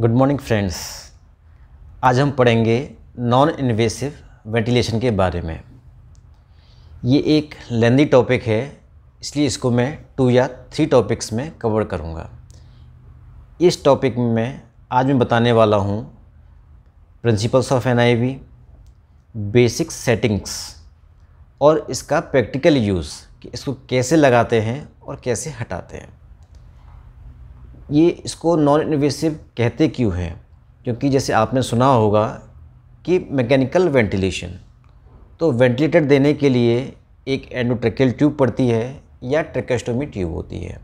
good morning friends आज हम पढ़ेंगे नॉन इन्वेसिव वेंटिलेशन के बारे में ये एक लेंदी टॉपिक है इसलिए इसको मैं टू या थ्री टॉपिक्स में कवर करूँगा इस टॉपिक में आज मैं बताने वाला हूँ principles of an basic settings और इसका प्रैक्टिकल यूज़ कि इसको कैसे लगाते हैं और कैसे हटाते हैं ये इसको नॉन इन्वेसिव कहते क्यों हैं क्योंकि जैसे आपने सुना होगा कि मैकेनिकल वेंटिलेशन तो वेंटिलेटर देने के लिए एक एंडोट्रिकल ट्यूब पड़ती है या ट्रिकेस्टोमी ट्यूब होती है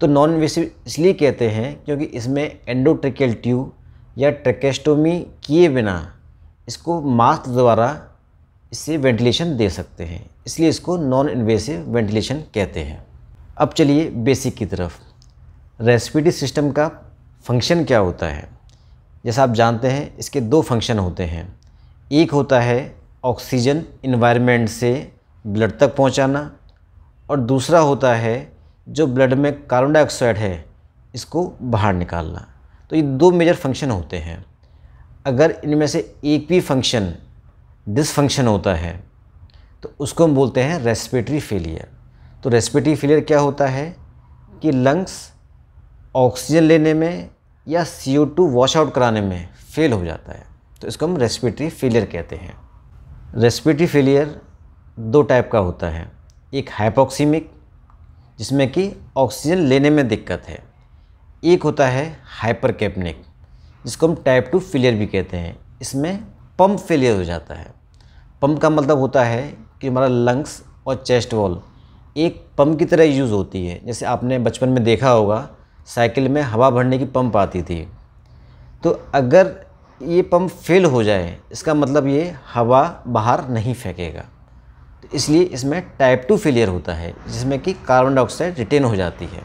तो नॉन इन्वेसिव इसलिए कहते हैं क्योंकि इसमें एंडोट्रिकल ट्यूब या ट्रिकेस्टोमी किए बिना इसको मास्क द्वारा इससे वेंटिलेशन दे सकते हैं इसलिए इसको नॉन इन्वेसिव वेंटिलेशन कहते हैं अब चलिए बेसिक की तरफ रेस्पिटी सिस्टम का फंक्शन क्या होता है जैसा आप जानते हैं इसके दो फंक्शन होते हैं एक होता है ऑक्सीजन इन्वायरमेंट से ब्लड तक पहुंचाना और दूसरा होता है जो ब्लड में कार्बन डाइऑक्साइड है इसको बाहर निकालना तो ये दो मेजर फंक्शन होते हैं अगर इनमें से एक भी फंक्शन डिसफंक्शन होता है तो उसको हम बोलते हैं रेस्पिरेटरी फेलियर तो रेस्पिरेटरी फेलियर क्या होता है कि लंग्स ऑक्सीजन लेने में या C O two wash out कराने में फेल हो जाता है तो इसको हम रेस्पिरेटरी फेलियर कहते हैं रेस्पिरेटरी फेलियर दो टाइप का होता है एक हाइपोक्सीमिक जिसमें कि ऑक्सीजन लेने में दिक्कत है एक होता है हाइपर कैपनिक जिसको हम टाइप टू फेलियर भी कहते हैं इसमें पम्प फेलियर हो जाता है पम्प का मतलब होता है कि हमारा लंग्स और चेस्ट वॉल एक पम्प की तरह यूज़ होती है जैसे आपने बचपन में देखा होगा साइकिल में हवा भरने की पंप आती थी तो अगर ये पंप फेल हो जाए इसका मतलब ये हवा बाहर नहीं फेंकेगा तो इसलिए इसमें टाइप टू फेलियर होता है जिसमें कि कार्बन डाइऑक्साइड रिटेन हो जाती है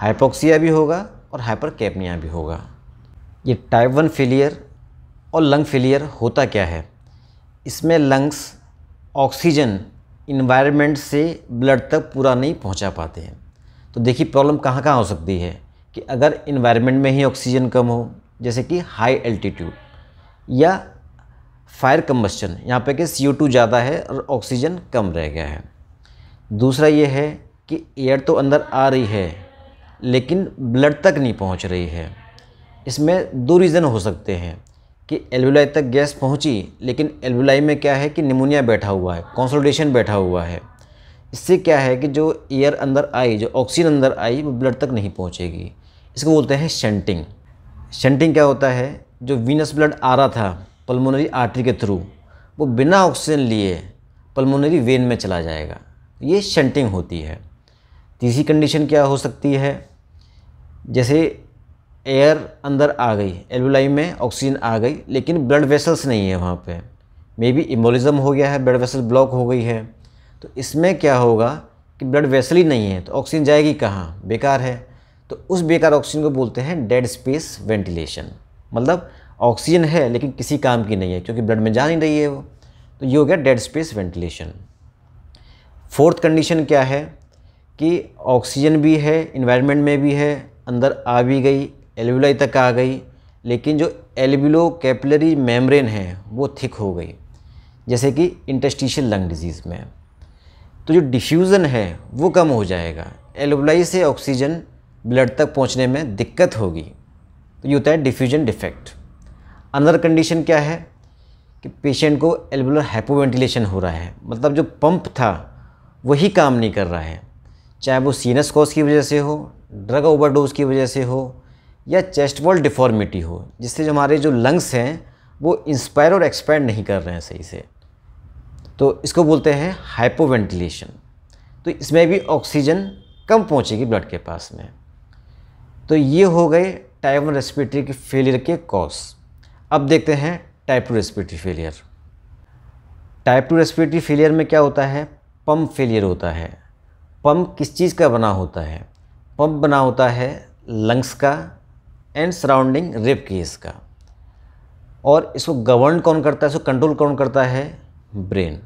हाइपोक्सिया भी होगा और हाइपर भी होगा ये टाइप वन फेलियर और लंग फेलियर होता क्या है इसमें लंग्स ऑक्सीजन इन्वायरमेंट से ब्लड तक पूरा नहीं पहुंचा पाते हैं तो देखिए प्रॉब्लम कहाँ कहाँ हो सकती है कि अगर इन्वायरमेंट में ही ऑक्सीजन कम हो जैसे कि हाई एल्टीट्यूड या फायर कम्बस्चन यहाँ पे कि सी ज़्यादा है और ऑक्सीजन कम रह गया है दूसरा ये है कि एयर तो अंदर आ रही है लेकिन ब्लड तक नहीं पहुँच रही है इसमें दो रीज़न हो सकते हैं कि एलविलाई तक गैस पहुँची लेकिन एलविलाई में क्या है कि निमोनिया बैठा हुआ है कॉन्सोल्टेशन बैठा हुआ है इससे क्या है कि जो एयर अंदर आई जो ऑक्सीजन अंदर आई वो ब्लड तक नहीं पहुँचेगी इसको बोलते हैं शंटिंग शंटिंग क्या होता है जो वीनस ब्लड आ रहा था पल्मोनरी आर्टरी के थ्रू वो बिना ऑक्सीजन लिए पल्मोनरी वेन में चला जाएगा ये शंटिंग होती है तीसरी कंडीशन क्या हो सकती है जैसे एयर अंदर आ गई एलुलाई में ऑक्सीजन आ गई लेकिन ब्लड वेसल्स नहीं है वहाँ पे मे बी इमोलिज्म हो गया है ब्लड वेसल ब्लॉक हो गई है तो इसमें क्या होगा कि ब्लड वेसल ही नहीं है तो ऑक्सीजन जाएगी कहाँ बेकार है तो उस बेकार ऑक्सीजन को बोलते हैं डेड स्पेस वेंटिलेशन मतलब ऑक्सीजन है लेकिन किसी काम की नहीं है क्योंकि ब्लड में जा नहीं रही है वो तो ये हो गया dead space ventilation fourth condition क्या है कि ऑक्सीजन भी है इन्वायरमेंट में भी है अंदर आ भी गई एलविलाई तक आ गई लेकिन जो एलविलो कैपलरी मेम्ब्रेन है वो थिक हो गई जैसे कि इंटस्टिशियल लंग डिजीज़ में तो जो डिफ्यूज़न है वो कम हो जाएगा एल्विलाई से ऑक्सीजन ब्लड तक पहुंचने में दिक्कत होगी तो ये होता है डिफ्यूजन डिफेक्ट अनदर कंडीशन क्या है कि पेशेंट को एल्बुलर हाइपोवेंटिलेशन हो रहा है मतलब जो पंप था वही काम नहीं कर रहा है चाहे वो सीनस कॉज की वजह से हो ड्रग ओवरडोज की वजह से हो या चेस्ट वॉल डिफॉर्मिटी हो जिससे जो हमारे जो लंग्स हैं वो इंस्पायर और एक्सपैंड नहीं कर रहे हैं सही से तो इसको बोलते हैं हाइपोवेंटिलेशन तो इसमें भी ऑक्सीजन कम पहुँचेगी ब्लड के पास में तो ये हो गए टाइप वन रेस्पिरेटरी के फेलियर के कॉज अब देखते हैं type two respiratory failure type two respiratory failure में क्या होता है पम्प फेलियर होता है पम्प किस चीज़ का बना होता है पम्प बना होता है लंग्स का एंड सराउंडिंग रेप केस का और इसको गवर्न कौन करता है इसको कंट्रोल कौन करता है ब्रेन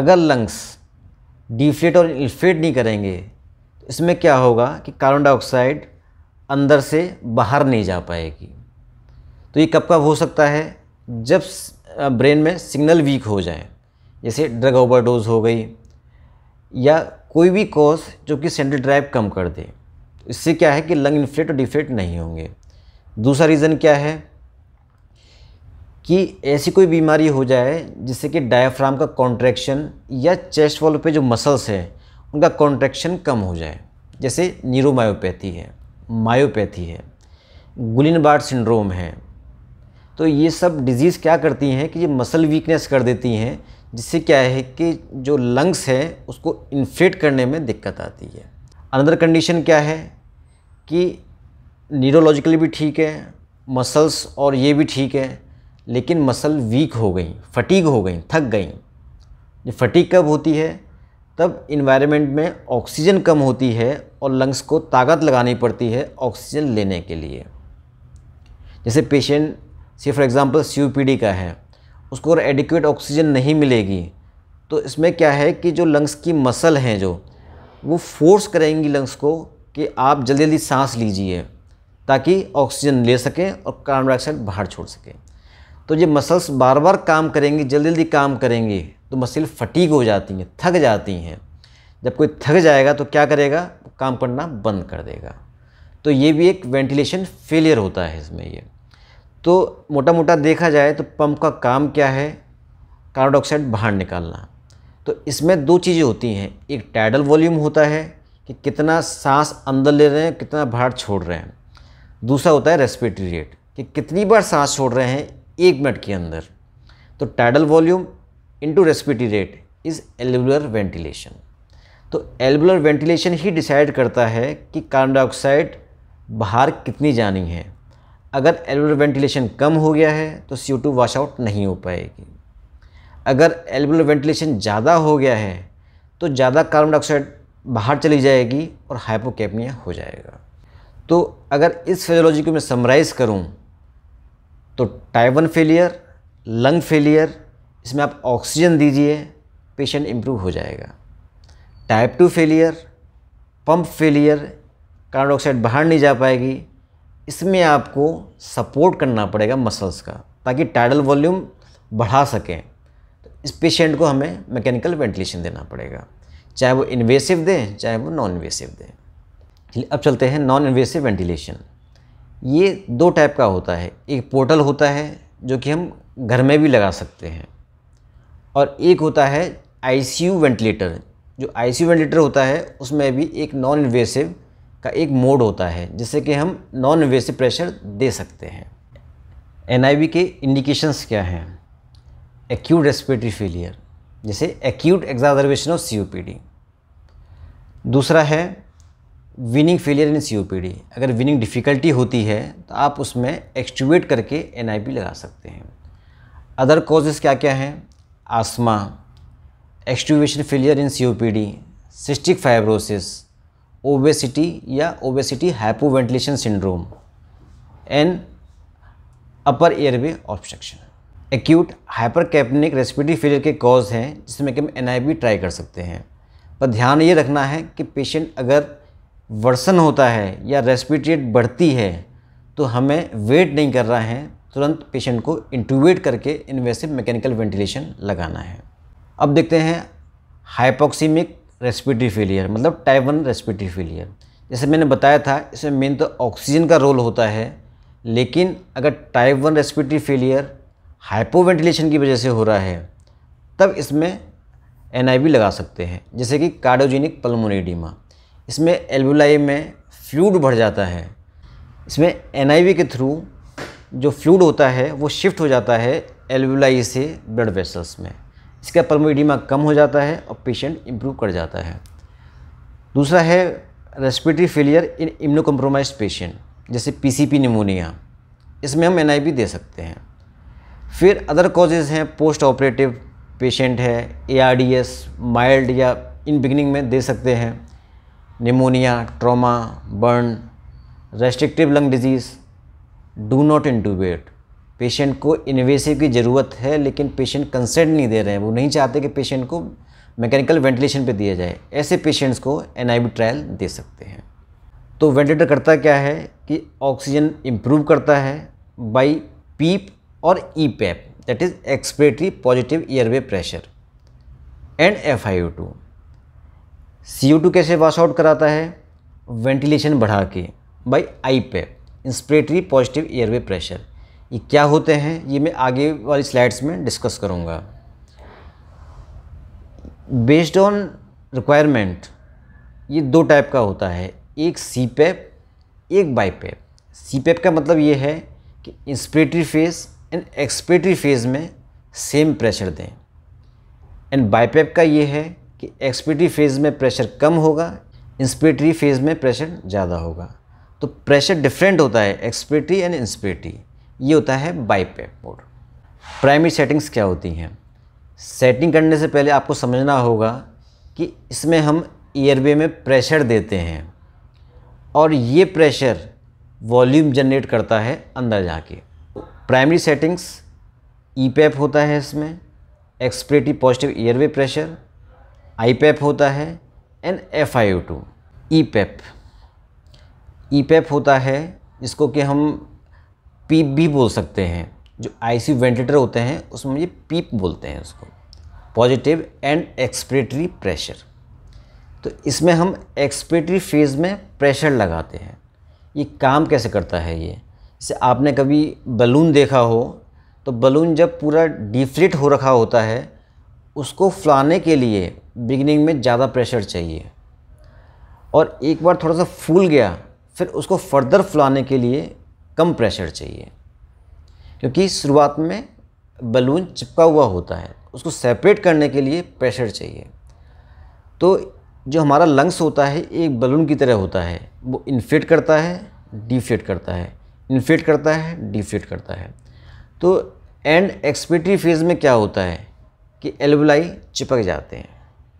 अगर लंग्स डिफ्लेट और इन्फ्लेट नहीं करेंगे इसमें क्या होगा कि कार्बन डाइऑक्साइड अंदर से बाहर नहीं जा पाएगी तो ये कब कब हो सकता है जब ब्रेन में सिग्नल वीक हो जाए जैसे ड्रग ओवरडोज हो गई या कोई भी कॉज जो कि सेंट्रल ड्राइव कम कर दे इससे क्या है कि लंग इन्फ्लेट और डिफ्लेट नहीं होंगे दूसरा रीज़न क्या है कि ऐसी कोई बीमारी हो जाए जिससे कि डायफ्राम का कॉन्ट्रैक्शन या चेस्ट वॉल पे जो मसल्स हैं उनका कॉन्ट्रेक्शन कम हो जाए जैसे न्यूरोमायोपैथी है मायोपैथी है गुलिनबार्ड सिंड्रोम है तो ये सब डिजीज़ क्या करती हैं कि ये मसल वीकनेस कर देती हैं जिससे क्या है कि जो लंग्स है उसको इन्फ्लेट करने में दिक्कत आती है अनदर कंडीशन क्या है कि न्यूरोलॉजिकली भी ठीक है मसल्स और ये भी ठीक है लेकिन मसल वीक हो गई फटीक हो गई थक गई फटीक कब होती है तब इन्वायरमेंट में ऑक्सीजन कम होती है और लंग्स को ताकत लगानी पड़ती है ऑक्सीजन लेने के लिए जैसे पेशेंट से फॉर एग्ज़ाम्पल सी का है उसको अगर एडिक्वेट ऑक्सीजन नहीं मिलेगी तो इसमें क्या है कि जो लंग्स की मसल हैं जो वो फोर्स करेंगी लंग्स को कि आप जल्दी जल्दी सांस लीजिए ताकि ऑक्सीजन ले सकें और कार्बन डाइऑक्साइड बाहर छोड़ सकें तो ये मसल्स बार बार काम करेंगी जल्दी जल्दी काम करेंगी तो मसल फटीक हो जाती हैं थक जाती हैं जब कोई थक जाएगा तो क्या करेगा काम करना बंद कर देगा तो ये भी एक वेंटिलेशन फेलियर होता है इसमें ये तो मोटा मोटा देखा जाए तो पंप का काम क्या है कार्बन डाइऑक्साइड बाहर निकालना तो इसमें दो चीज़ें होती हैं एक टाइडल वॉल्यूम होता है कि कितना सांस अंदर ले रहे हैं कितना बाहर छोड़ रहे हैं दूसरा होता है रेस्पिरेटरी रेट कि कितनी बार सांस छोड़ रहे हैं एक मिनट के अंदर तो tidal volume into respiratory rate is एल्बुलर वेंटिलेशन तो एल्बुलर वेंटिलेशन ही डिसाइड करता है कि कार्बन डाइऑक्साइड बाहर कितनी जानी है अगर एल्बुलर वेंटिलेशन कम हो गया है तो C O two wash out नहीं हो पाएगी अगर एल्बुलर वेंटिलेशन ज़्यादा हो गया है तो ज़्यादा कार्बन डाइऑक्साइड बाहर चली जाएगी और हाइपोकैपनिया हो जाएगा तो अगर इस फिजोलॉजी को मैं समराइज़ करूँ तो टाइवन फेलियर लंग फेलियर इसमें आप ऑक्सीजन दीजिए पेशेंट इम्प्रूव हो जाएगा type two failure pump failure carbon dioxide बाहर नहीं जा पाएगी इसमें आपको सपोर्ट करना पड़ेगा मसल्स का ताकि टाइडल वॉल्यूम बढ़ा सकें तो इस पेशेंट को हमें मैकेनिकल वेंटिलेशन देना पड़ेगा चाहे वो इन्वेसिव दें चाहे वो नॉन इन्वेसिव दें चलिए अब चलते हैं नॉन इन्वेसिव वेंटिलेशन ये दो टाइप का होता है एक पोर्टल होता है जो कि हम घर में भी लगा सकते हैं और एक होता है आईसीयू वेंटिलेटर जो आईसीयू वेंटिलेटर होता है उसमें भी एक नॉन इन्वेसिव का एक मोड होता है जिससे कि हम नॉन इन्वेसिव प्रेशर दे सकते हैं एन के इंडिकेशंस क्या हैं एक्यूट रेस्पिरेटरी फेलियर जैसे एक्यूट एग्जाजर्वेशन ऑफ सी दूसरा है विनिंग फेलियर इन सी अगर विनिंग डिफ़िकल्टी होती है तो आप उसमें एक्सटूएट करके एन लगा सकते हैं अदर कॉजेज़ क्या क्या हैं asthma exacerbation failure in COPD, cystic fibrosis obesity या obesity hypoventilation syndrome and upper airway obstruction acute capnic respiratory failure के कॉज हैं जिसमें कि हम एन ट्राई कर सकते हैं पर ध्यान ये रखना है कि पेशेंट अगर वर्सन होता है या रेस्पिरेट बढ़ती है तो हमें वेट नहीं कर रहा है तुरंत पेशेंट को इंट्यूबेट करके इन्वेसिव मैकेनिकल वेंटिलेशन लगाना है अब देखते हैं हाइपोक्सीमिक रेस्पिटरी फेलियर मतलब टाइप वन रेस्पिटरी फेलियर जैसे मैंने बताया था इसमें मेन तो ऑक्सीजन का रोल होता है लेकिन अगर type one respiratory failure hypoventilation की वजह से हो रहा है तब इसमें एन लगा सकते हैं जैसे कि कार्डोजेनिक पल्मोनेडिमा इसमें एल्बुलाई में फ्लूड बढ़ जाता है इसमें एन के थ्रू जो फ्लूड होता है वो शिफ्ट हो जाता है एल्वुलाई से ब्लड वेसल्स में इसका परमोइडिमा कम हो जाता है और पेशेंट इम्प्रूव कर जाता है दूसरा है respiratory failure in immuno compromise patient जैसे पीसीपी निमोनिया इसमें हम एनआईवी दे सकते हैं फिर अदर कॉजेज़ हैं पोस्ट ऑपरेटिव पेशेंट है एआरडीएस माइल्ड या इन बिगनिंग में दे सकते हैं pneumonia trauma burn restrictive lung disease do not intubate patient को इन्वेसिव की ज़रूरत है लेकिन पेशेंट कंसेंट नहीं दे रहे हैं वो नहीं चाहते कि पेशेंट को मैकेनिकल वेंटिलेशन पे दिया जाए ऐसे पेशेंट्स को एन ट्रायल दे सकते हैं तो वेंटिलेटर करता क्या है कि ऑक्सीजन इम्प्रूव करता है बाई पीप और E PAP that is expiratory positive airway pressure and F I O two C O two कैसे वॉश आउट कराता है वेंटिलेशन बढ़ा के by I PAP inspiratory positive airway pressure ये क्या होते हैं ये मैं आगे वाली स्लाइड्स में डिस्कस करूँगा बेस्ड ऑन रिक्वायरमेंट ये दो टाइप का होता है एक सी पैप e एक बाई पैप सी पैप का मतलब ये है कि inspiratory phase and expiratory phase में सेम प्रेशर दें एंड बाईपैप e का ये है कि एक्सपेटरी फेज़ में प्रेशर कम होगा इंस्परेटरी फेज़ में प्रेशर ज़्यादा होगा तो प्रेशर डिफरेंट होता है एक्सपेटी एंड इंस्पेटी ये होता है बाईपैप मोड प्राइमरी सेटिंग्स क्या होती हैं सेटिंग करने से पहले आपको समझना होगा कि इसमें हम ईयरवे में प्रेशर देते हैं और ये प्रेशर वॉल्यूम जनरेट करता है अंदर जाके प्राइमरी सेटिंग्स ई पैप होता है इसमें expiratory positive airway pressure I PAP होता है and F I O two E PAP E e PAP e होता है जिसको कि हम पीप भी बोल सकते हैं जो आईसी वेंटिलेटर होते हैं उसमें ये पीप बोलते हैं उसको पॉजिटिव एंड एक्सपिरेटरी प्रेशर तो इसमें हम एक्सपिरेटरी फेज़ में प्रेशर लगाते हैं ये काम कैसे करता है ये जैसे आपने कभी बलून देखा हो तो बलून जब पूरा डिफ्लेट हो रखा होता है उसको फ्लाने के लिए बिगनिंग में ज़्यादा प्रेशर चाहिए और एक बार थोड़ा सा फूल गया फिर उसको फर्दर फुलाने के लिए कम प्रेशर चाहिए क्योंकि शुरुआत में बलून चिपका हुआ होता है उसको सेपरेट करने के लिए प्रेशर चाहिए तो जो हमारा लंग्स होता है एक बलून की तरह होता है वो इन्फ्लेट करता है डिफ्लेट करता है इन्फ्लेट करता है डिफ्लेट करता है तो एंड एक्सपेटरी फेज़ में क्या होता है कि एलवलाई चिपक जाते हैं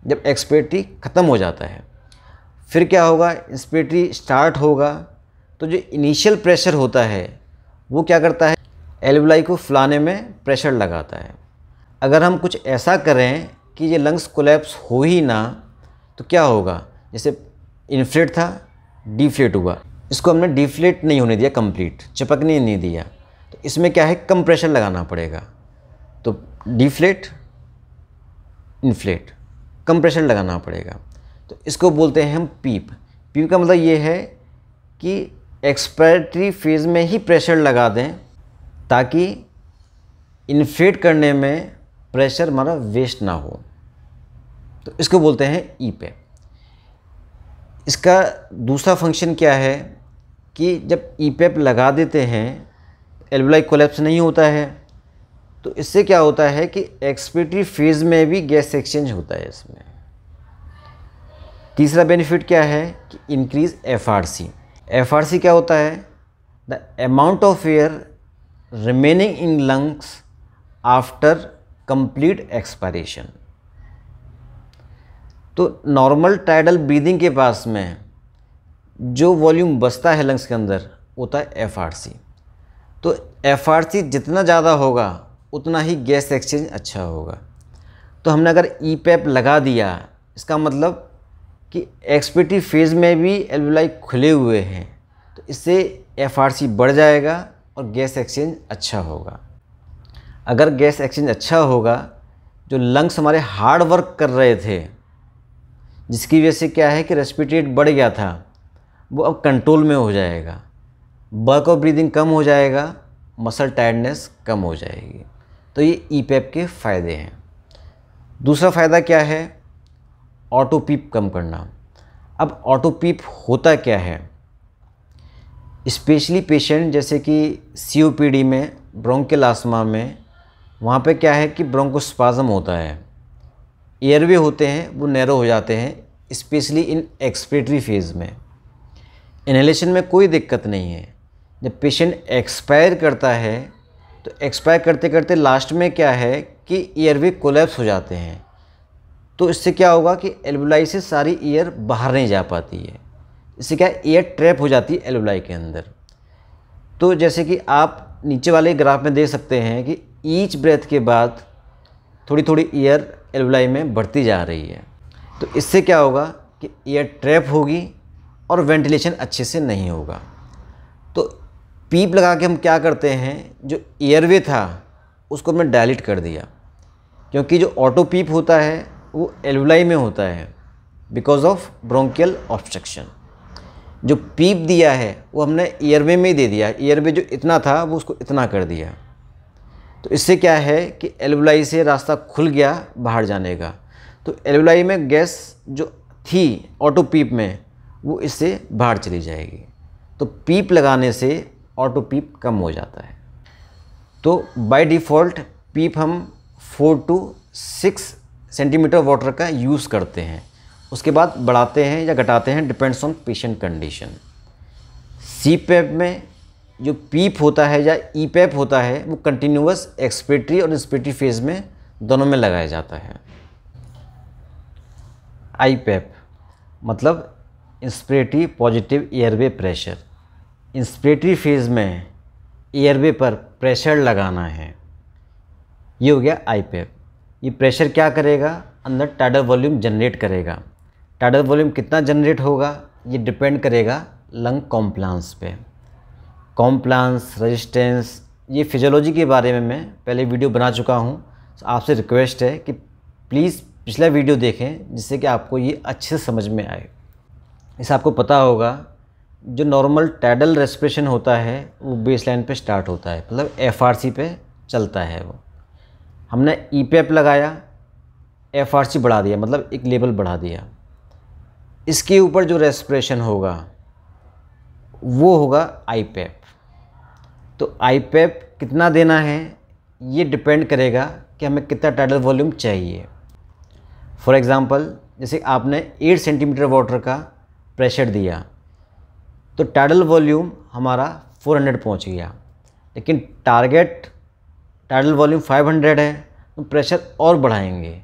जब एक्सपेटरी ख़त्म हो जाता है फिर क्या होगा इंस्पिरेटरी स्टार्ट होगा तो जो इनिशियल प्रेशर होता है वो क्या करता है एलवलाई को फुलाने में प्रेशर लगाता है अगर हम कुछ ऐसा करें कि ये लंग्स कोलेप्स हो ही ना तो क्या होगा जैसे इन्फ्लेट था डिफ्लेट हुआ इसको हमने डिफ्लेट नहीं होने दिया कंप्लीट चिपकने नहीं दिया तो इसमें क्या है कम प्रेशर लगाना पड़ेगा तो डिफ्लेट इन्फ्लेट कम प्रेशर लगाना पड़ेगा तो इसको बोलते हैं हम पीप पीप का मतलब ये है कि एक्सपायरेटरी फेज़ में ही प्रेशर लगा दें ताकि इन्फेट करने में प्रेशर हमारा वेस्ट ना हो तो इसको बोलते हैं ई पे इसका दूसरा फंक्शन क्या है कि जब ई पेप लगा देते हैं एल्वलाई कोलेप्स नहीं होता है तो इससे क्या होता है कि एक्सपेटरी फेज़ में भी गैस एक्सचेंज होता है इसमें तीसरा बेनिफिट क्या है कि इंक्रीज एफआरसी एफआरसी क्या होता है the amount of air remaining in lungs after complete expiration तो नॉर्मल टाइडल ब्रीदिंग के पास में जो वॉल्यूम बचता है लंग्स के अंदर होता है एफआरसी तो एफआरसी जितना ज़्यादा होगा उतना ही गैस एक्सचेंज अच्छा होगा तो हमने अगर ई e पैप लगा दिया इसका मतलब कि एक्सपेटिव फेज़ में भी एल्वलाई खुले हुए हैं तो इससे एफ बढ़ जाएगा और गैस एक्सचेंज अच्छा होगा अगर गैस एक्सचेंज अच्छा होगा जो लंग्स हमारे हार्ड वर्क कर रहे थे जिसकी वजह से क्या है कि रेस्पिटेट बढ़ गया था वो अब कंट्रोल में हो जाएगा बर्क ऑफ ब्रीदिंग कम हो जाएगा मसल टायर्डनेस कम हो जाएगी तो ये ई के फ़ायदे हैं दूसरा फ़ायदा क्या है ऑटो पीप कम करना अब ऑटो पीप होता क्या है स्पेशली पेशेंट जैसे कि सीओपीडी में ब्रोंकल आसमा में वहाँ पे क्या है कि ब्रोंकोस्पाज़म होता है एयरवे होते हैं वो नैरो हो जाते हैं स्पेशली इन एक्सपेटरी फेज़ में इनहेलेशन में कोई दिक्कत नहीं है जब पेशेंट एक्सपायर करता है तो एक्सपायर करते करते लास्ट में क्या है कि एयरवे कोलेप्स हो जाते हैं तो इससे क्या होगा कि एल्वुलाई से सारी एयर बाहर नहीं जा पाती है इससे क्या एयर ट्रैप हो जाती है एल्वुलाई के अंदर तो जैसे कि आप नीचे वाले ग्राफ में देख सकते हैं कि ईच ब्रेथ के बाद थोड़ी थोड़ी एयर एल्वुलाई में बढ़ती जा रही है तो इससे क्या होगा कि एयर ट्रैप होगी और वेंटिलेशन अच्छे से नहीं होगा तो पीप लगा के हम क्या करते हैं जो एयरवे था उसको हमने डायलिट कर दिया क्योंकि जो ऑटो पीप होता है वो एलवलाई में होता है बिकॉज ऑफ ब्रोंकियल ऑब्स्ट्रक्शन जो पीप दिया है वो हमने ईयरवे में ही दे दिया ईयरवे जो इतना था वो उसको इतना कर दिया तो इससे क्या है कि एलवलाई से रास्ता खुल गया बाहर जाने का तो एलवलाई में गैस जो थी ऑटो पीप में वो इससे बाहर चली जाएगी तो पीप लगाने से ऑटो पीप कम हो जाता है तो बाय डिफ़ॉल्ट पीप हम four to six centimetre water का यूज़ करते हैं उसके बाद बढ़ाते हैं या घटाते हैं depends on patient condition C PAP में जो पीप e होता है या ई e पैप होता है वो कंटिन्यूस एक्सपेटरी और इंस्पेटरी फेज में दोनों में लगाया जाता है आई पैप मतलब inspiratory positive airway pressure inspiratory phase में एयरवे पर प्रेशर लगाना है ये हो गया आई पैप ये प्रेशर क्या करेगा अंदर टाडल वॉल्यूम जनरेट करेगा टाइडल वॉल्यूम कितना जनरेट होगा ये डिपेंड करेगा लंग कॉम्प्लांस पे कॉम्प्लांस रेजिस्टेंस ये फिजियोलॉजी के बारे में मैं पहले वीडियो बना चुका हूँ तो आपसे रिक्वेस्ट है कि प्लीज़ पिछला वीडियो देखें जिससे कि आपको ये अच्छे से समझ में आए इसे आपको पता होगा जो नॉर्मल टाइडल रेस्पिरेशन होता है वो बेसलाइन पे स्टार्ट होता है मतलब एफ पे चलता है वो हमने ई e पैप लगाया एफ आर सी बढ़ा दिया मतलब एक लेवल बढ़ा दिया इसके ऊपर जो रेस्परेशन होगा वो होगा आई पैप तो आई पैप कितना देना है ये डिपेंड करेगा कि हमें कितना टाइडल वॉल्यूम चाहिए फॉर एग्ज़ाम्पल जैसे आपने 8 सेंटीमीटर वाटर का प्रेशर दिया तो टाइडल वॉल्यूम हमारा 400 पहुंच गया लेकिन टारगेट टाइडल वॉल्यूम 500 है तो प्रेशर और बढ़ाएंगे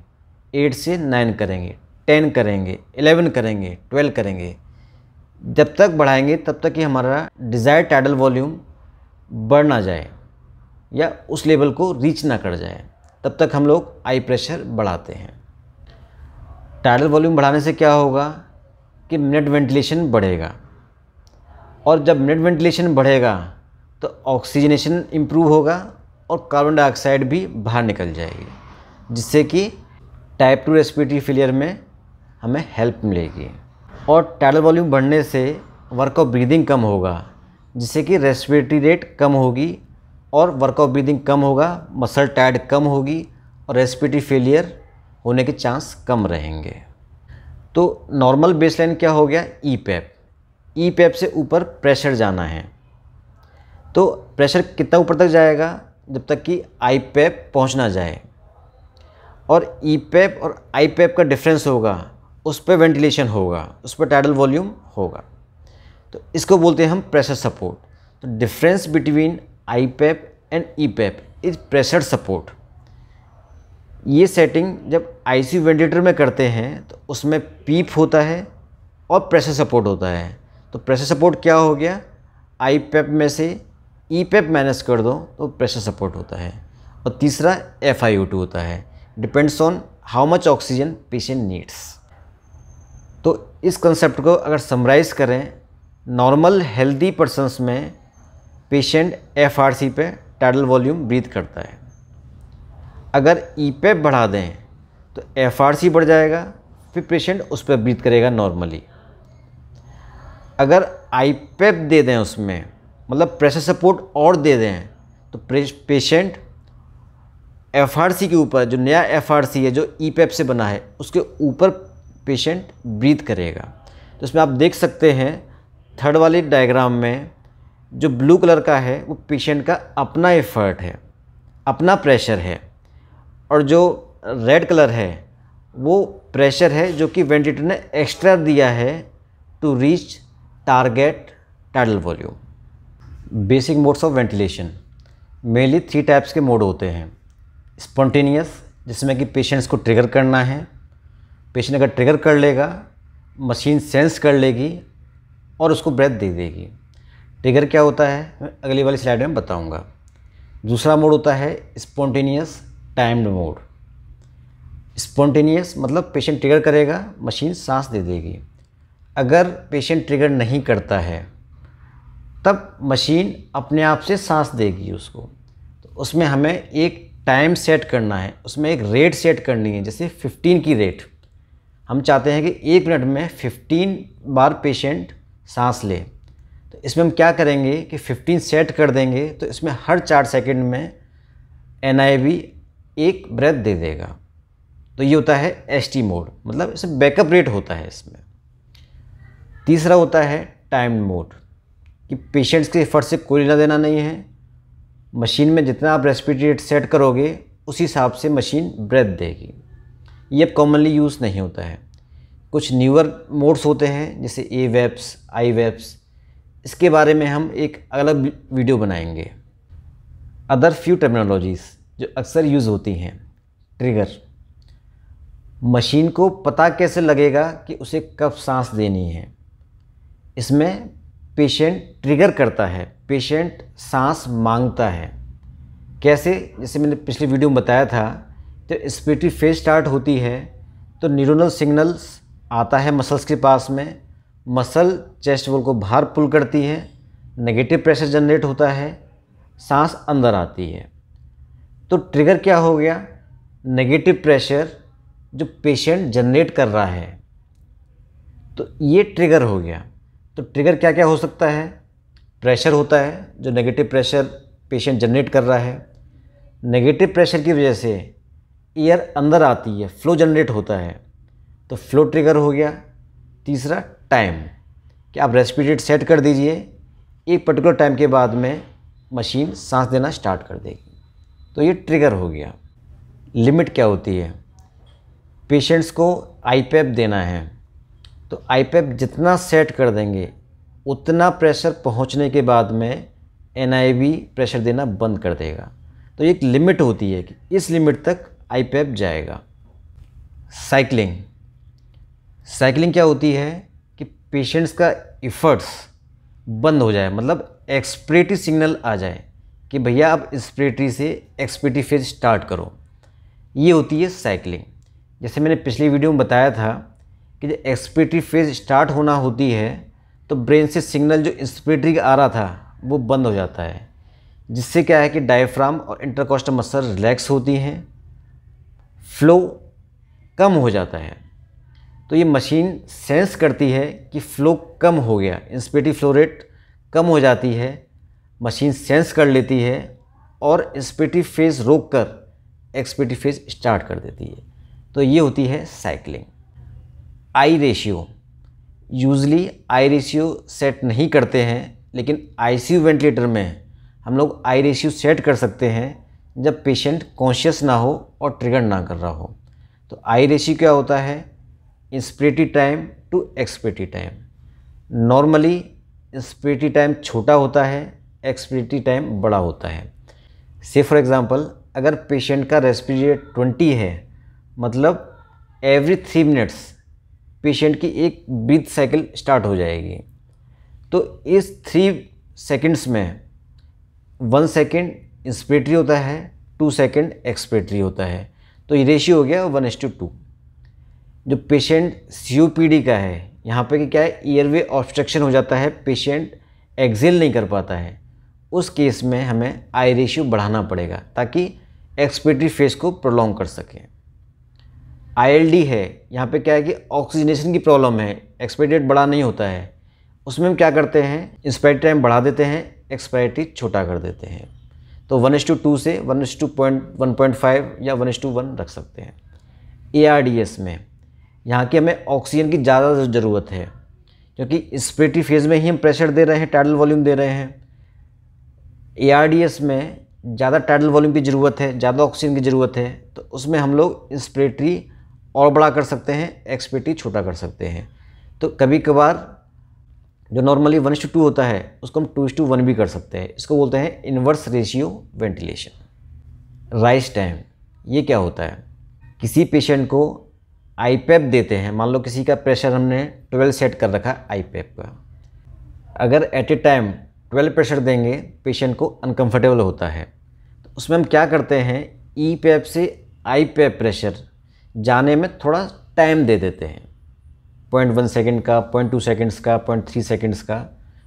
एट से नाइन करेंगे टेन करेंगे एलेवन करेंगे ट्वेल्व करेंगे जब तक बढ़ाएंगे तब तक ये हमारा डिज़ायर टाइडल वॉल्यूम बढ़ ना जाए या उस लेवल को रीच ना कर जाए तब तक हम लोग आई प्रेशर बढ़ाते हैं टाइडल वॉल्यूम बढ़ाने से क्या होगा कि मिनट वेंटिलेशन बढ़ेगा और जब मिनट वेंटिलेशन बढ़ेगा तो ऑक्सीजनेशन इम्प्रूव होगा और कार्बन डाइऑक्साइड भी बाहर निकल जाएगी जिससे कि टाइप टू रेस्पिटरी फेलियर में हमें हेल्प मिलेगी और टाइडल वॉल्यूम बढ़ने से वर्क ऑफ ब्रीदिंग कम होगा जिससे कि रेस्पिरेटरी रेट कम होगी और वर्क ऑफ ब्रीदिंग कम होगा मसल टाइड कम होगी और रेस्पिरेटरी फेलियर होने के चांस कम रहेंगे तो नॉर्मल बेसलाइन क्या हो गया ई पैप ई पैप से ऊपर प्रेशर जाना है तो प्रेशर कितना ऊपर तक जाएगा जब तक कि आई पैप e पहुँच ना जाए और ई e पैप e और आई पैप का डिफरेंस होगा उस पर वेंटिलेशन होगा उस पर टाइडल वॉल्यूम होगा तो इसको बोलते हैं हम प्रेशर सपोर्ट तो difference between I PAP and E PAP is pressure support ये सेटिंग जब आईसी वेंटिलेटर में करते हैं तो उसमें पीप होता है और प्रेशर सपोर्ट होता है तो प्रेशर सपोर्ट क्या हो गया आई पैप में से ई पेप माइनस कर दो तो प्रेशर सपोर्ट होता है और तीसरा एफ आई टू होता है depends on how much oxygen patient needs तो इस कंसेप्ट को अगर समराइज़ करें नॉर्मल हेल्दी पर्सनस में पेशेंट एफ आर सी पे टाइडल वॉल्यूम ब्रीथ करता है अगर ई e पेप बढ़ा दें तो एफ आर सी बढ़ जाएगा फिर पेशेंट उस पर ब्रीथ करेगा नॉर्मली अगर आई पेप दे दें उसमें मतलब प्रेशर सपोर्ट और दे दें तो पेशेंट एफ के ऊपर जो नया एफ है जो ई e से बना है उसके ऊपर पेशेंट ब्रीथ करेगा तो इसमें आप देख सकते हैं थर्ड वाले डायग्राम में जो ब्लू कलर का है वो पेशेंट का अपना एफर्ट है अपना प्रेशर है और जो रेड कलर है वो प्रेशर है जो कि वेंटिलेटर ने एक्स्ट्रा दिया है to reach target tidal volume basic modes of ventilation mainly three types के मोड होते हैं स्पॉन्टेनियस जिसमें कि पेशेंट्स को ट्रिगर करना है पेशेंट अगर ट्रिगर कर लेगा मशीन सेंस कर लेगी और उसको ब्रेथ दे देगी ट्रिगर क्या होता है मैं अगली वाली स्लाइड में बताऊंगा दूसरा मोड होता है स्पॉन्टेनियस टाइम्ड मोड स्पॉन्टेनियस मतलब पेशेंट ट्रिगर करेगा मशीन सांस दे देगी अगर पेशेंट ट्रिगर नहीं करता है तब मशीन अपने आप से सांस देगी उसको तो उसमें हमें एक टाइम सेट करना है उसमें एक रेट सेट करनी है जैसे 15 की रेट हम चाहते हैं कि एक मिनट में 15 बार पेशेंट सांस ले तो इसमें हम क्या करेंगे कि 15 सेट कर देंगे तो इसमें हर चार सेकंड में एन एक ब्रेथ दे देगा तो ये होता है एस मोड मतलब इसमें बैकअप रेट होता है इसमें तीसरा होता है टाइम मोड कि पेशेंट्स के एफर्ट से कोई लेना देना नहीं है मशीन में जितना आप रेस्पिरेटरी रेट सेट करोगे उसी हिसाब से मशीन ब्रेथ देगी ये अब कॉमनली यूज़ नहीं होता है कुछ न्यूअर मोड्स होते हैं जैसे ए वेब्स आई वेब्स इसके बारे में हम एक अलग वीडियो बनाएंगे अदर फ्यू टर्मिनोलॉजीज़ जो अक्सर यूज़ होती हैं ट्रिगर मशीन को पता कैसे लगेगा कि उसे कब सांस देनी है इसमें पेशेंट ट्रिगर करता है पेशेंट सांस मांगता है कैसे जैसे मैंने पिछली वीडियो में बताया था तो स्पिटी फेज स्टार्ट होती है तो न्यूरोनल सिग्नल्स आता है मसल्स के पास में मसल चेस्ट वॉल को बाहर पुल करती है नेगेटिव प्रेशर जनरेट होता है सांस अंदर आती है तो ट्रिगर क्या हो गया नेगेटिव प्रेशर जो पेशेंट जनरेट कर रहा है तो ये ट्रिगर हो गया तो ट्रिगर क्या क्या हो सकता है प्रेशर होता है जो नेगेटिव प्रेशर पेशेंट जनरेट कर रहा है नेगेटिव प्रेशर की वजह से एयर अंदर आती है फ्लो जनरेट होता है तो फ्लो ट्रिगर हो गया तीसरा टाइम कि आप रेस्पिरेट सेट कर दीजिए एक पर्टिकुलर टाइम के बाद में मशीन सांस देना स्टार्ट कर देगी तो ये ट्रिगर हो गया लिमिट क्या होती है पेशेंट्स को आई देना है तो आई जितना सेट कर देंगे उतना प्रेशर पहुंचने के बाद में एन प्रेशर देना बंद कर देगा तो एक लिमिट होती है कि इस लिमिट तक आई जाएगा साइकिलिंग साइकिलिंग क्या होती है कि पेशेंट्स का इफ़र्ट्स बंद हो जाए मतलब एक्सप्रेटरी सिग्नल आ जाए कि भैया आप एक्सप्रेटरी से एक्सप्रेटरी फेज स्टार्ट करो ये होती है साइकिलिंग जैसे मैंने पिछली वीडियो में बताया था कि जब एक्सपिरेटरी फेज स्टार्ट होना होती है तो ब्रेन से सिग्नल जो इंस्पिरेटरी का आ रहा था वो बंद हो जाता है जिससे क्या है कि डायफ्राम और इंटरकोस्ट मसल रिलैक्स होती हैं फ्लो कम हो जाता है तो ये मशीन सेंस करती है कि फ़्लो कम हो गया इंस्पिरेटरी फ्लो रेट कम हो जाती है मशीन सेंस कर लेती है और इंस्पिरेटरी फेज़ रोक कर एक्सपिरेटरी फेज़ स्टार्ट कर देती है तो ये होती है cycling I ratio usually I ratio set नहीं करते हैं लेकिन आईसीयू वेंटिलेटर में हम लोग आई रेशियो सेट कर सकते हैं जब पेशेंट कॉन्शियस ना हो और ट्रिगर ना कर रहा हो तो आई रेशियो क्या होता है inspirative time to expirative time normally inspirative time छोटा होता है एक्सपिरेटिव टाइम बड़ा होता है से फॉर एग्ज़ाम्पल अगर पेशेंट का रेस्पिरेट ट्वेंटी है मतलब एवरी थ्री मिनट्स पेशेंट की एक ब्रीथ साइकिल स्टार्ट हो जाएगी तो इस थ्री सेकंड्स में वन सेकेंड इंस्पिरेटरी होता है टू सेकेंड एक्सपिरेटरी होता है तो ये रेशियो हो गया वन एस टू टू जो पेशेंट सी का है यहाँ पे कि क्या है ईयरवे ऑब्स्ट्रक्शन हो जाता है पेशेंट एक्जेल नहीं कर पाता है उस केस में हमें आई रेशियो बढ़ाना पड़ेगा ताकि एक्सपिरेटरी फेज को प्रोलॉन्ग कर सकें आई है यहाँ पे क्या है कि ऑक्सीजनेशन की प्रॉब्लम है एक्सपायरी डेट बड़ा नहीं होता है उसमें हम क्या करते हैं इंस्पायरी टाइम बढ़ा देते हैं एक्सपायरी छोटा कर देते हैं तो वन एस टू टू से one is to point one point five या वन एस टू वन रख सकते हैं ए आर डी एस में यहाँ की हमें ऑक्सीजन की ज़्यादा ज़रूरत है क्योंकि स्प्रेटी फेज़ में ही हम प्रेशर दे रहे हैं टाइडल वॉल्यूम दे रहे हैं ए आर डी एस में ज़्यादा टाइडल वॉल्यूम की ज़रूरत है ज़्यादा ऑक्सीजन की ज़रूरत है तो उसमें हम लोग इंस्परेटरी और बड़ा कर सकते हैं एक्स पे टी छोटा कर सकते हैं तो कभी कभार जो नॉर्मली वन टू होता है उसको हम टू टू वन भी कर सकते हैं इसको बोलते हैं inverse ratio ventilation rise time ये क्या होता है किसी पेशेंट को आईपैप e देते हैं मान लो किसी का प्रेशर हमने 12 सेट कर रखा आईपैप e का अगर एट ए टाइम 12 प्रेशर देंगे पेशेंट को अनकंफर्टेबल होता है तो उसमें हम क्या करते हैं ई e पैप से आई पैप प्रेशर जाने में थोड़ा टाइम दे देते हैं पॉइंट वन सेकेंड का पॉइंट टू सेकेंड्स का पॉइंट थ्री सेकेंड्स का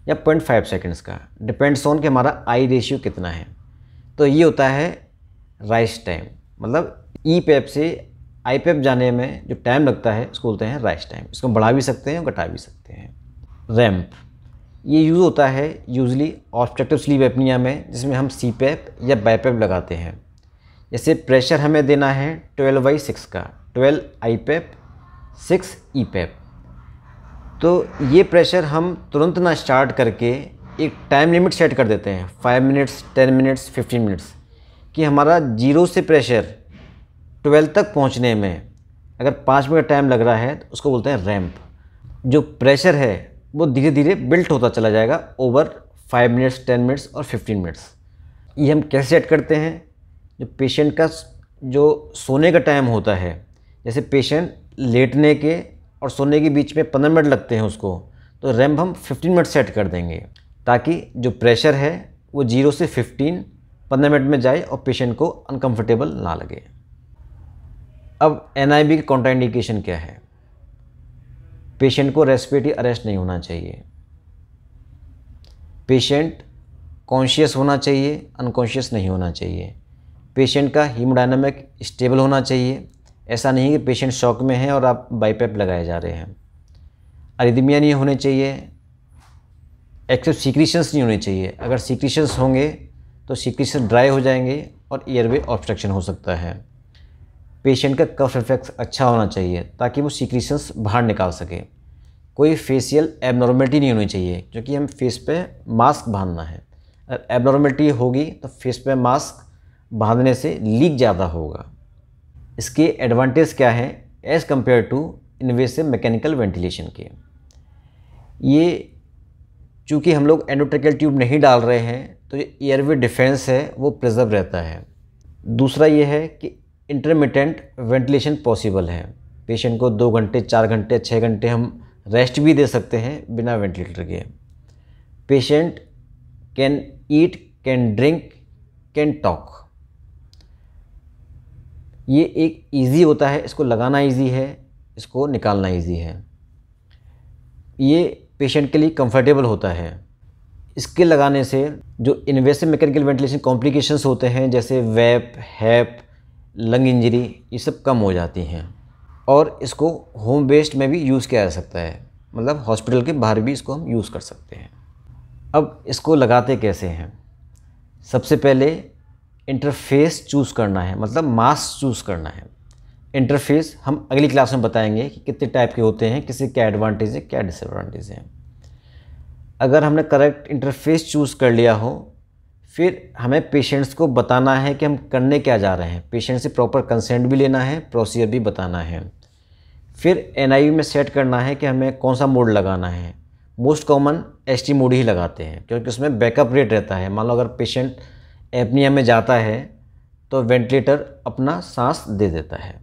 या पॉइंट फाइव सेकेंड्स का डिपेंड्स ऑन कि हमारा आई रेशियो कितना है तो ये होता है राइस टाइम मतलब ई पैप से आई पैप जाने में जो टाइम लगता है उसको बोलते हैं राइस टाइम इसको बढ़ा भी सकते हैं और घटा भी सकते हैं रैम्प ये यूज़ होता है यूजली ऑब्स्ट्रक्टिव स्लीप एपनिया में जिसमें हम सी पैप या बाई पैप लगाते हैं जैसे प्रेशर हमें देना है ट्वेल्व बाई सिक्स का twelve IPAP six EPAP तो ये प्रेशर हम तुरंत ना स्टार्ट करके एक टाइम लिमिट सेट कर देते हैं five minutes ten minutes fifteen minutes कि हमारा जीरो से प्रेशर ट्वेल्व तक पहुंचने में अगर पाँच मिनट टाइम लग रहा है तो उसको बोलते हैं रैम्प जो प्रेशर है वो धीरे धीरे बिल्ट होता चला जाएगा over five minutes ten minutes और फिफ्टीन मिनट्स ये हम कैसे सेट करते हैं जो पेशेंट का जो सोने का टाइम होता है जैसे पेशेंट लेटने के और सोने के बीच में पंद्रह मिनट लगते हैं उसको तो रैम्प हम फिफ्टीन मिनट सेट कर देंगे ताकि जो प्रेशर है वो जीरो से फिफ्टीन पंद्रह मिनट में जाए और पेशेंट को अनकम्फर्टेबल ना लगे अब एन आई बी कॉन्ट्राइंडिकेशन क्या है पेशेंट को रेस्पिरेटरी अरेस्ट नहीं होना चाहिए पेशेंट कॉन्शियस होना चाहिए अनकॉन्शियस नहीं होना चाहिए पेशेंट का हीमोडाइनमिक स्टेबल होना चाहिए ऐसा नहीं कि पेशेंट शॉक में है और आप बाईपैप लगाए जा रहे हैं अरिदमिया नहीं होने चाहिए एक्सेप्ट सीक्रीशंस नहीं होने चाहिए अगर सीक्रीशंस होंगे तो सीक्रीशन ड्राई हो जाएंगे और ईयरवे ऑब्स्ट्रक्शन हो सकता है पेशेंट का कफ रिफ्लेक्स अच्छा होना चाहिए ताकि वो सीक्रीशंस बाहर निकाल सके कोई फेसियल एबनॉर्मेलिटी नहीं होनी चाहिए क्योंकि हम फेस पे मास्क बांधना है अगर एबनॉर्मेलिटी होगी तो फेस पे मास्क बांधने से लीक ज़्यादा होगा इसके एडवांटेज क्या हैं as compare to invasive mechanical ventilation के ये चूँकि हम लोग एंडोट्रिकल ट्यूब नहीं डाल रहे हैं तो ये एयरवे डिफेंस है वो प्रिजर्व रहता है दूसरा ये है कि इंटरमिटेंट वेंटिलेशन पॉसिबल है पेशेंट को दो घंटे चार घंटे छः घंटे हम रेस्ट भी दे सकते हैं बिना वेंटिलेटर के patient can eat can drink can talk ये एक ईज़ी होता है इसको लगाना ईज़ी है इसको निकालना ईज़ी है ये पेशेंट के लिए कंफर्टेबल होता है इसके लगाने से जो इन्वेसिव मैकेनिकल वेंटिलेशन कॉम्प्लिकेशंस होते हैं जैसे वेप हैप लंग इंजरी ये सब कम हो जाती हैं और इसको होम बेस्ड में भी यूज़ किया जा सकता है मतलब हॉस्पिटल के बाहर भी इसको हम यूज़ कर सकते हैं अब इसको लगाते कैसे हैं सबसे पहले इंटरफेस चूज़ करना है मतलब मास चूज़ करना है इंटरफेस हम अगली क्लास में बताएंगे कि कितने टाइप के होते हैं किसी क्या एडवांटेज है क्या डिसएडवांटेज है अगर हमने करेक्ट इंटरफेस चूज़ कर लिया हो फिर हमें पेशेंट्स को बताना है कि हम करने क्या जा रहे हैं पेशेंट से प्रॉपर कंसेंट भी लेना है प्रोसीजर भी बताना है फिर एन में सेट करना है कि हमें कौन सा मोड लगाना है मोस्ट कॉमन एस मोड ही लगाते हैं क्योंकि उसमें बैकअप रेट रहता है मान लो अगर पेशेंट एपनिया में जाता है तो वेंटिलेटर अपना सांस दे देता है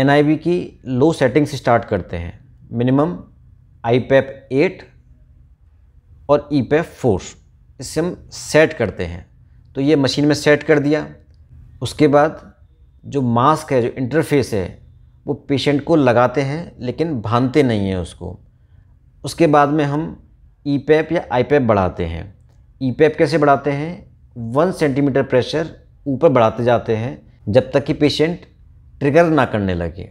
एन की लो सेटिंग से स्टार्ट करते हैं मिनिमम आई पैप एट और ई पैप फोर इससे हम सेट करते हैं तो ये मशीन में सेट कर दिया उसके बाद जो मास्क है जो इंटरफेस है वो पेशेंट को लगाते हैं लेकिन भानते नहीं हैं उसको उसके बाद में हम ई पैप या आई पैप बढ़ाते हैं ई पैप कैसे बढ़ाते हैं वन सेंटीमीटर प्रेशर ऊपर बढ़ाते जाते हैं जब तक कि पेशेंट ट्रिगर ना करने लगे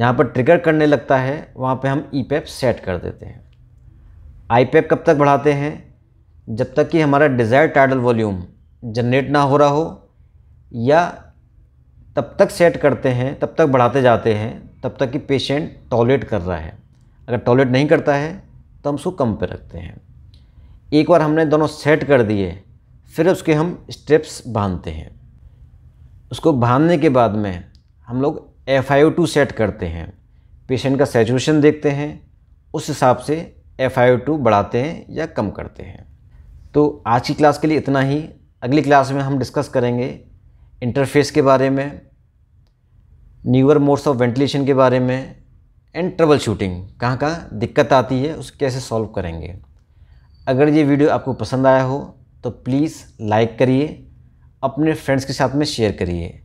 यहाँ पर ट्रिगर करने लगता है वहाँ पे हम E e PAP e set कर देते हैं आई पैप e कब तक बढ़ाते हैं जब तक कि हमारा डिज़ायर टाइडल वॉल्यूम जनरेट ना हो रहा हो या तब तक सेट करते हैं तब तक बढ़ाते जाते हैं तब तक कि पेशेंट टॉयलेट कर रहा है अगर टॉयलेट नहीं करता है तो हम उसको कम पे रखते हैं एक बार हमने दोनों सेट कर दिए फिर उसके हम स्टेप्स बांधते हैं उसको बांधने के बाद में हम लोग F I O two set करते हैं पेशेंट का सेचुएशन देखते हैं उस हिसाब से एफ आई ओ टू बढ़ाते हैं या कम करते हैं तो आज की क्लास के लिए इतना ही अगली क्लास में हम डिस्कस करेंगे इंटरफेस के बारे में न्यूअर मोड्स ऑफ वेंटिलेशन के बारे में एंड ट्रबल शूटिंग कहाँ कहाँ दिक्कत आती है उसे कैसे सॉल्व करेंगे अगर ये वीडियो आपको पसंद आया हो तो प्लीज़ लाइक करिए अपने फ्रेंड्स के साथ में शेयर करिए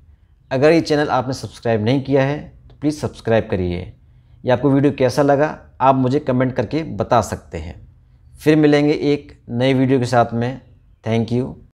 अगर ये चैनल आपने सब्सक्राइब नहीं किया है तो प्लीज़ सब्सक्राइब करिए या आपको वीडियो कैसा लगा आप मुझे कमेंट करके बता सकते हैं फिर मिलेंगे एक नए वीडियो के साथ में थैंक यू